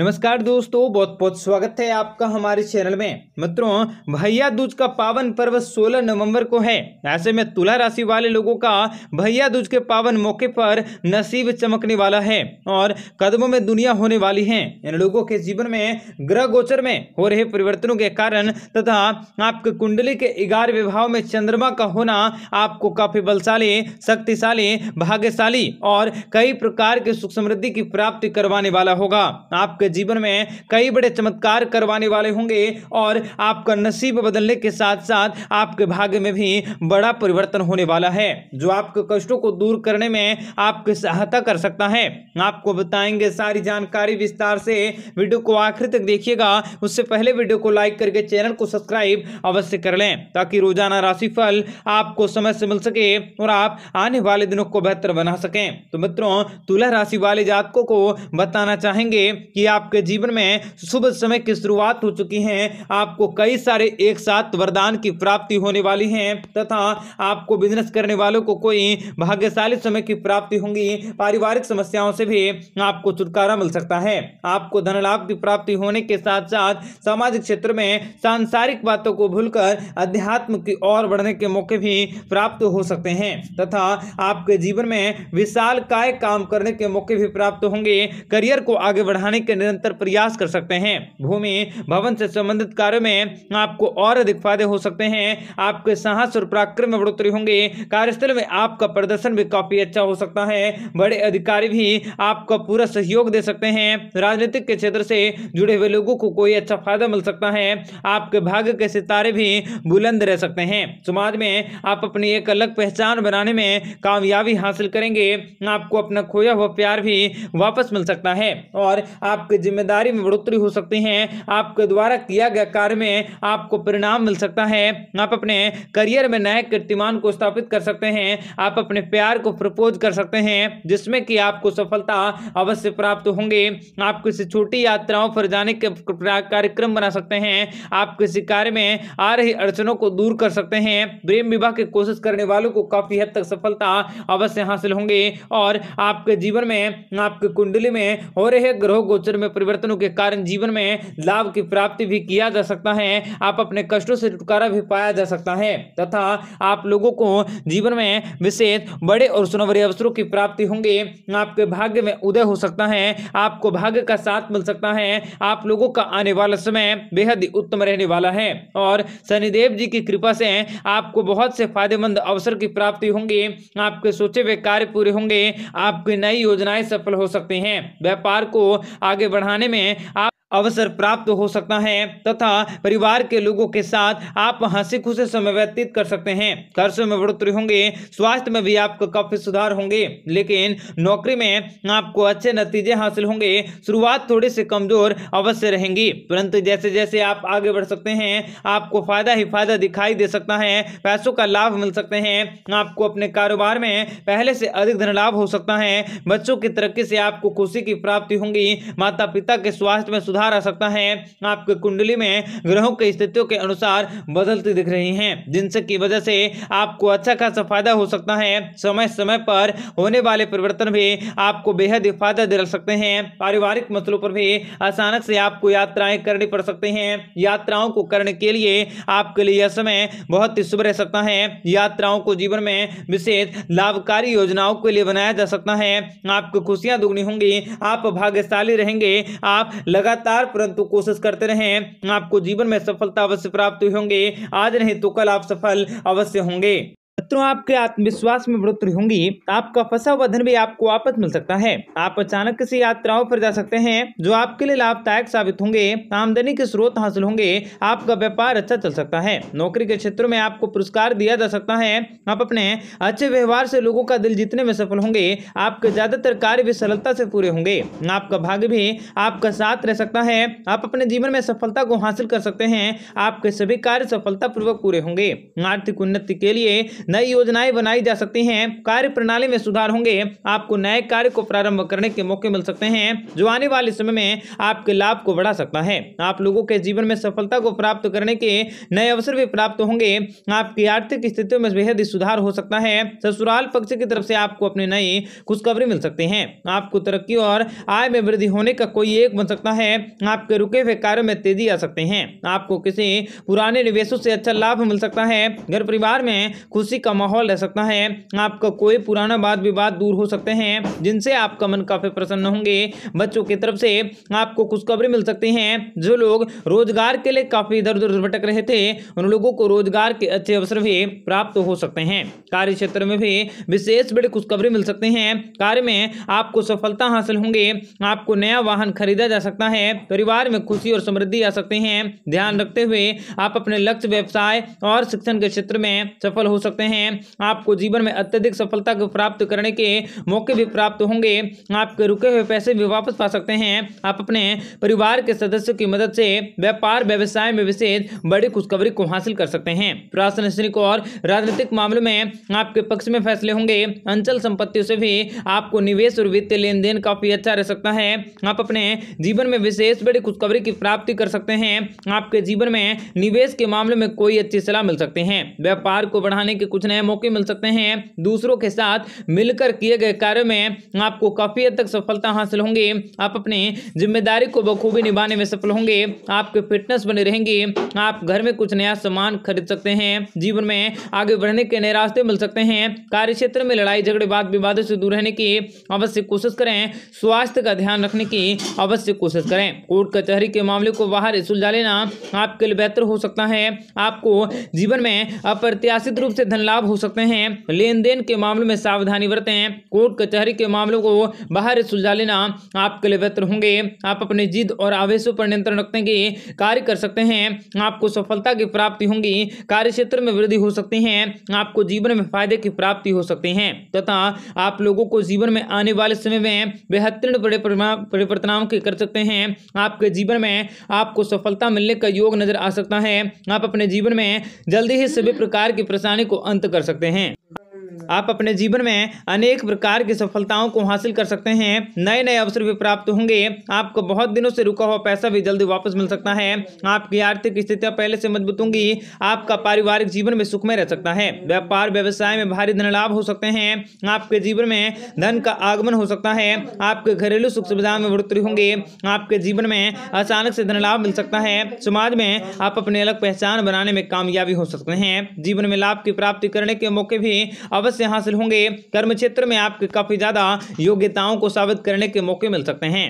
नमस्कार दोस्तों बहुत बहुत स्वागत है आपका हमारे चैनल में मित्रों भैया दूज का पावन पर्व 16 नवंबर को है ऐसे में तुला राशि वाले लोगों का भैया दूज के पावन मौके पर नसीब चमकने वाला है और कदमों में दुनिया होने वाली है इन लोगों के जीवन में ग्रह गोचर में हो रहे परिवर्तनों के कारण तथा आपके कुंडली के इगार विभाव में चंद्रमा का होना आपको काफी बलशाली शक्तिशाली भाग्यशाली और कई प्रकार के सुख समृद्धि की प्राप्ति करवाने वाला होगा आपके आपके जीवन में कई बड़े चमत्कार करवाने वाले होंगे और आपका नसीब बदलने के साथ साथ आपके भाग्य में भी बड़ा परिवर्तन होने वाला है जो आपके कष्टों को दूर करने में आपकी सहायता कर सकता है आपको बताएंगे सारी जानकारी विस्तार से वीडियो को आखिर तक देखिएगा उससे पहले वीडियो को लाइक करके चैनल को सब्सक्राइब अवश्य कर लें ताकि रोजाना राशिफल आपको समय से मिल सके और आप आने वाले दिनों को बेहतर बना सकें तो मित्रों तुला राशि वाले जातकों को बताना चाहेंगे कि आप आपके जीवन में शुभ समय की शुरुआत हो चुकी है आपको कई सारे एक साथ वरदान की प्राप्ति होने वाली है तथा आपको बिजनेस करने वालों को कोई भाग्यशाली समय की प्राप्ति होंगी पारिवारिक समस्याओं से भी आपको छुटकारा मिल सकता है आपको धन लाभ की प्राप्ति होने के साथ साथ सामाजिक क्षेत्र में सांसारिक बातों को भूलकर अध्यात्म की ओर बढ़ने के मौके भी प्राप्त हो सकते हैं तथा आपके जीवन में विशाल काय काम करने के मौके भी प्राप्त होंगे करियर को आगे बढ़ाने के निरंतर प्रयास कर सकते हैं भूमि भवन से संबंधित कार्यों में आपको और अधिक फायदे हो सकते हैं आपके साहस और पराक्रम में बढ़ोतरी होंगे कार्यस्थल में आपका प्रदर्शन भी काफी अच्छा हो सकता है बड़े अधिकारी भी आपका पूरा सहयोग दे सकते हैं राजनीतिक के क्षेत्र से जुड़े हुए लोगों को कोई अच्छा फायदा मिल सकता है आपके भाग्य के सितारे भी बुलंद रह सकते हैं समाज में आप अपनी एक अलग पहचान बनाने में कामयाबी हासिल करेंगे आपको अपना खोया हुआ प्यार भी वापस मिल सकता है और आपके आपकी जिम्मेदारी में बढ़ोतरी हो सकती है आपके द्वारा किया गया कार्य में आपको परिणाम मिल सकता है आप अपने करियर में नए कीर्तिमान को स्थापित कर सकते हैं आप अपने प्यार को प्रपोज कर सकते हैं जिसमें कि आपको सफलता अवश्य प्राप्त होंगे आप किसी छोटी यात्राओं पर जाने के कार्यक्रम बना सकते हैं आप किसी कार्य में आ रही अड़चनों को दूर कर सकते हैं प्रेम विवाह की कोशिश करने वालों को काफी हद तक सफलता अवश्य हासिल होंगे और आपके जीवन में आपके कुंडली में हो रहे ग्रह गोचर में परिवर्तनों के कारण जीवन में लाभ की प्राप्ति भी किया जा सकता है आप अपने कष्टों से छुटकारा भी पाया जा सकता है तथा आप लोगों को जीवन में विशेष बड़े और सुनवरे अवसरों की प्राप्ति होंगे आपके भाग्य में उदय हो सकता है आपको भाग्य का साथ मिल सकता है आप लोगों का आने वाला समय बेहद उत्तम रहने वाला है और शनिदेव जी की कृपा से आपको बहुत से फायदेमंद अवसर की प्राप्ति होंगे आपके सोचे हुए कार्य पूरे होंगे आपकी नई योजनाएं सफल हो सकती हैं व्यापार को आगे बढ़ाने में आप अवसर प्राप्त हो सकता है तथा परिवार के लोगों के साथ आप हंसी खुशी समय व्यतीत कर सकते हैं खर्चों में बढ़ोतरी होंगे स्वास्थ्य में भी आपको काफी सुधार होंगे लेकिन नौकरी में आपको अच्छे नतीजे हासिल होंगे शुरुआत थोड़ी सी कमजोर अवश्य रहेंगी परंतु जैसे जैसे आप आगे बढ़ सकते हैं आपको फायदा ही फायदा दिखाई दे सकता है पैसों का लाभ मिल सकते हैं आपको अपने कारोबार में पहले से अधिक धन लाभ हो सकता है बच्चों की तरक्की से आपको खुशी की प्राप्ति होंगी माता पिता के स्वास्थ्य में सुधार सुधार आ सकता है आपके कुंडली में ग्रहों की स्थितियों के अनुसार बदलती दिख रही हैं जिनसे की वजह से आपको अच्छा खासा फायदा हो सकता है समय समय पर होने वाले परिवर्तन भी आपको बेहद फायदा दिला सकते हैं पारिवारिक मसलों पर भी अचानक से आपको यात्राएं करनी पड़ सकती हैं यात्राओं को करने के लिए आपके लिए यह समय बहुत ही शुभ रह सकता है यात्राओं को जीवन में विशेष लाभकारी योजनाओं के लिए बनाया जा सकता है आपको खुशियां दुगनी होंगी आप भाग्यशाली रहेंगे आप लगातार लगातार परंतु कोशिश करते रहें आपको जीवन में सफलता अवश्य प्राप्त होंगे आज नहीं तो कल आप सफल अवश्य होंगे मित्रों आपके आत्मविश्वास में बढ़ोतरी होंगी आपका फंसा हुआ धन भी आपको वापस मिल सकता है आप अचानक किसी यात्राओं पर जा सकते हैं जो आपके लिए लाभदायक साबित होंगे आमदनी के स्रोत हासिल होंगे आपका व्यापार अच्छा चल सकता है नौकरी के क्षेत्र में आपको पुरस्कार दिया जा सकता है आप अपने अच्छे व्यवहार से लोगों का दिल जीतने में सफल होंगे आपके ज्यादातर कार्य भी सरलता से पूरे होंगे आपका भाग्य भी आपका साथ रह सकता है आप अपने जीवन में सफलता को हासिल कर सकते हैं आपके सभी कार्य सफलता पूर्वक पूरे होंगे आर्थिक उन्नति के लिए नई योजनाएं बनाई जा सकती हैं कार्य प्रणाली में सुधार होंगे आपको नए कार्य को प्रारंभ करने के मौके मिल सकते हैं जो आने वाले समय में आपके लाभ को बढ़ा सकता है आप लोगों के जीवन में सफलता को प्राप्त करने के नए अवसर भी प्राप्त होंगे आपकी आर्थिक स्थितियों में बेहद सुधार हो सकता है ससुराल पक्ष की तरफ से आपको अपने नए खुशखबरी मिल सकते हैं आपको तरक्की और आय में वृद्धि होने का कोई एक बन सकता है आपके रुके हुए कार्यों में तेजी आ सकते हैं आपको किसी पुराने निवेशों से अच्छा लाभ मिल सकता है घर परिवार में खुशी का माहौल रह सकता है आपका कोई पुराना वाद विवाद दूर हो सकते हैं जिनसे आपका मन काफ़ी प्रसन्न होंगे बच्चों की तरफ से आपको खुशखबरी मिल सकती हैं जो लोग रोजगार के लिए काफ़ी इधर उधर भटक रहे थे उन लोगों को रोजगार के अच्छे अवसर भी प्राप्त हो सकते हैं कार्य क्षेत्र में भी विशेष बड़ी खुशखबरी मिल सकती है कार्य में आपको सफलता हासिल होंगे आपको नया वाहन खरीदा जा सकता है परिवार में खुशी और समृद्धि आ सकते हैं ध्यान रखते हुए आप अपने लक्ष्य व्यवसाय और शिक्षण के क्षेत्र में सफल हो सकते हैं हैं आपको जीवन में अत्यधिक सफलता को प्राप्त करने के मौके भी प्राप्त होंगे आपके रुके हुए पैसे भी वापस पा सकते हैं आप अपने परिवार के सदस्यों की मदद से व्यापार व्यवसाय में विशेष बड़ी खुशखबरी को हासिल कर सकते हैं प्रशासनिक और राजनीतिक मामलों में आपके पक्ष में फैसले होंगे अंचल संपत्तियों से भी आपको निवेश और वित्तीय लेन देन काफी अच्छा रह सकता है आप अपने जीवन में विशेष बड़ी खुशखबरी की प्राप्ति कर सकते हैं आपके जीवन में निवेश के मामले में कोई अच्छी सलाह मिल सकते हैं व्यापार को बढ़ाने के कुछ नए मौके मिल सकते हैं दूसरों के साथ मिलकर किए गए कार्य में आपको काफ़ी हद तक सफलता हासिल होंगे आप अपनी जिम्मेदारी को बखूबी निभाने में सफल होंगे आपके फिटनेस बने रहेंगे आप घर में कुछ नया सामान खरीद सकते हैं जीवन में आगे बढ़ने के नए रास्ते मिल सकते हैं कार्य क्षेत्र में लड़ाई झगड़े वाद विवादों से दूर रहने की अवश्य कोशिश करें स्वास्थ्य का ध्यान रखने की अवश्य कोशिश करें कोर्ट कचहरी के मामले को बाहर सुलझा लेना आपके लिए बेहतर हो सकता है आपको जीवन में अप्रत्याशित रूप से धन लाभ हो सकते हैं लेन देन के मामलों में सावधानी बरतें कोर्ट कचहरी के मामलों को बाहर सुलझा लेना आपके लिए बेहतर होंगे आप अपने जिद और आवेशों पर नियंत्रण रखने के कार्य कर सकते हैं आपको सफलता की प्राप्ति होंगी कार्य क्षेत्र में वृद्धि हो सकती है आपको जीवन में फायदे की प्राप्ति हो सकती है तथा आप लोगों को जीवन में आने वाले समय में बेहतरीन बड़े परिवर्तनाओं के कर सकते हैं आपके जीवन में आपको सफलता मिलने का योग नजर आ सकता है आप अपने जीवन में जल्दी ही सभी प्रकार की परेशानी को अंत अंत कर सकते हैं आप अपने जीवन में अनेक प्रकार की सफलताओं को हासिल कर सकते हैं नए नए अवसर भी प्राप्त होंगे आपको बहुत दिनों से रुका हुआ पैसा भी जल्दी वापस मिल सकता है आपकी आर्थिक स्थितियां पहले से मजबूत होंगी आपका पारिवारिक जीवन में सुखमय रह सकता है व्यापार व्यवसाय में भारी धन लाभ हो सकते हैं आपके जीवन में धन का आगमन हो सकता है आपके घरेलू सुख सुविधाओं में बढ़ोतरी होंगे आपके जीवन में अचानक से धन लाभ मिल सकता है समाज में आप अपने अलग पहचान बनाने में कामयाबी हो सकते हैं जीवन में लाभ की प्राप्ति करने के मौके भी अवश्य से हासिल होंगे कर्म क्षेत्र में आपके काफी ज्यादा योग्यताओं को साबित करने के मौके मिल सकते हैं